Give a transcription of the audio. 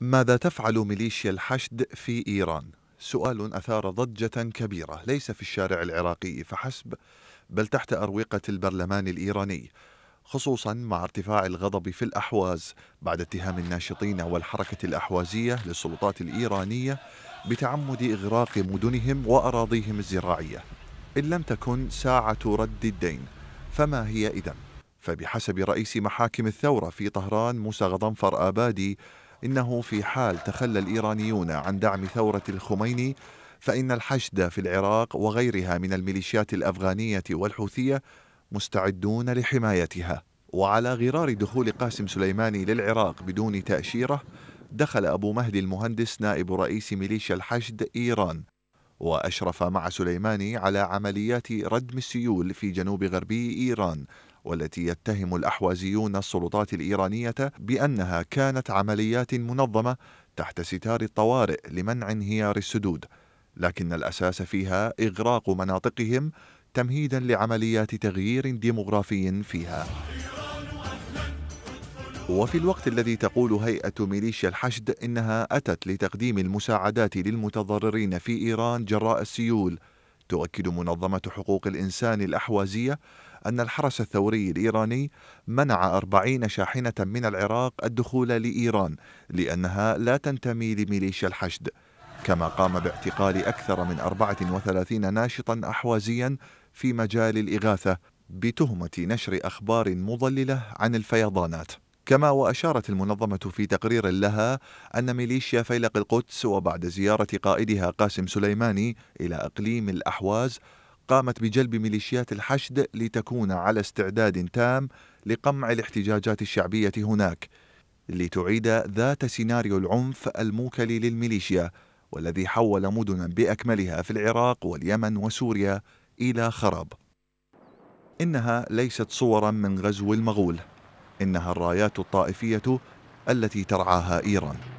ماذا تفعل ميليشيا الحشد في إيران؟ سؤال أثار ضجة كبيرة ليس في الشارع العراقي فحسب بل تحت أروقة البرلمان الإيراني خصوصا مع ارتفاع الغضب في الأحواز بعد اتهام الناشطين والحركة الأحوازية للسلطات الإيرانية بتعمد إغراق مدنهم وأراضيهم الزراعية إن لم تكن ساعة رد الدين فما هي إذن؟ فبحسب رئيس محاكم الثورة في طهران موسى غضنفر آبادي إنه في حال تخلى الإيرانيون عن دعم ثورة الخميني فإن الحشد في العراق وغيرها من الميليشيات الأفغانية والحوثية مستعدون لحمايتها وعلى غرار دخول قاسم سليماني للعراق بدون تأشيرة دخل أبو مهدي المهندس نائب رئيس ميليشيا الحشد إيران وأشرف مع سليماني على عمليات ردم السيول في جنوب غربي إيران والتي يتهم الأحوازيون السلطات الإيرانية بأنها كانت عمليات منظمة تحت ستار الطوارئ لمنع انهيار السدود لكن الأساس فيها إغراق مناطقهم تمهيدا لعمليات تغيير ديمغرافي فيها وفي الوقت الذي تقول هيئة ميليشيا الحشد إنها أتت لتقديم المساعدات للمتضررين في إيران جراء السيول تؤكد منظمة حقوق الإنسان الأحوازية أن الحرس الثوري الإيراني منع أربعين شاحنة من العراق الدخول لإيران لأنها لا تنتمي لميليشيا الحشد كما قام باعتقال أكثر من 34 ناشطا أحوازيا في مجال الإغاثة بتهمة نشر أخبار مضللة عن الفيضانات كما وأشارت المنظمة في تقرير لها أن ميليشيا فيلق القدس وبعد زيارة قائدها قاسم سليماني إلى إقليم الأحواز قامت بجلب ميليشيات الحشد لتكون على استعداد تام لقمع الاحتجاجات الشعبية هناك لتعيد ذات سيناريو العنف الموكل للميليشيا والذي حول مدنا باكملها في العراق واليمن وسوريا الى خراب. انها ليست صورا من غزو المغول إنها الرايات الطائفية التي ترعاها إيران